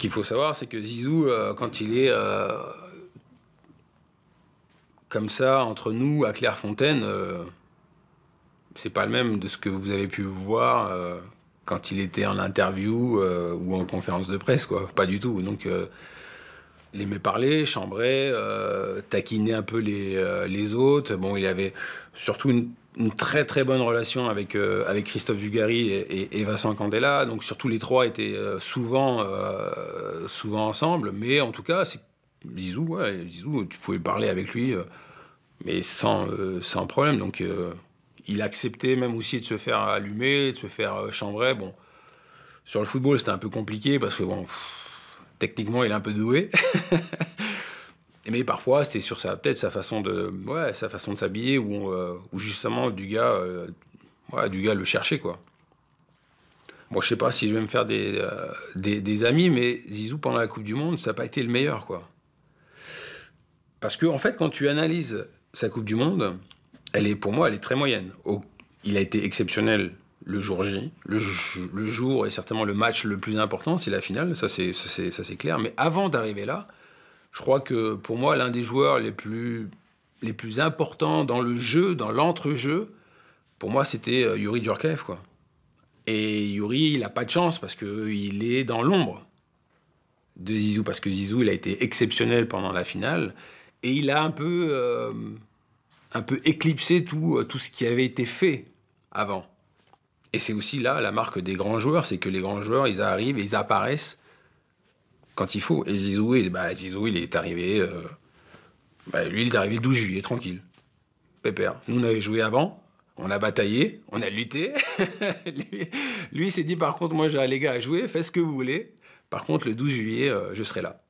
Ce qu'il faut savoir, c'est que Zizou, euh, quand il est euh, comme ça, entre nous, à Clairefontaine, euh, c'est pas le même de ce que vous avez pu voir quand il était en interview ou en conférence de presse, quoi. Pas du tout. Donc, aimait parler, chambrer, euh, taquiner un peu les, euh, les, autres. Bon, il avait surtout une, très très bonne relation avec, euh, avec Christophe Dugary et, Vincent Candela. Donc surtout les trois étaient souvent, souvent ensemble. Mais en tout cas, Zizou, ouais, tu pouvais parler avec lui, mais sans, sans problème. Donc il acceptait même aussi de se faire allumer, de se faire chambrer. Bon, sur le football, c'était un peu compliqué parce que bon techniquement, il est un peu doué. mais parfois, c'était sur sa peut-être sa façon de, ouais, sa façon de s'habiller ou, euh, justement euh, du gars, le chercher quoi. Bon, je sais pas si je vais me faire des, euh, des, amis, mais Zizou pendant la Coupe du Monde, ça n'a pas été le meilleur quoi. Parce que en fait, quand tu analyses sa Coupe du Monde, elle est pour moi, elle est très moyenne. il a été exceptionnel le jour J, le, jour et certainement le match le plus important, c'est la finale, ça c'est clair. Mais avant d'arriver là, je crois que pour moi, l'un des joueurs les plus, les plus importants dans le jeu, dans l'entre-jeu, pour moi, c'était euh, Yuri Djorkaeff. Quoi. Et Yuri, il n'a pas de chance parce qu'il euh, est dans l'ombre de Zizou, parce que Zizou, il a été exceptionnel pendant la finale, et il a un peu, euh, un peu éclipsé tout, tout ce qui avait été fait avant. Et c'est aussi là la marque des grands joueurs, c'est que les grands joueurs, ils arrivent et ils apparaissent quand il faut. Et Zizou, il, bah, Zizou, il est arrivé... Euh, bah, lui, il est arrivé le 12 juillet, tranquille. Pépère. Nous, on avait joué avant, on a bataillé, on a lutté. lui, il s'est dit, par contre, moi, j'ai les gars à jouer, faites ce que vous voulez. Par contre, le 12 juillet, euh, je serai là.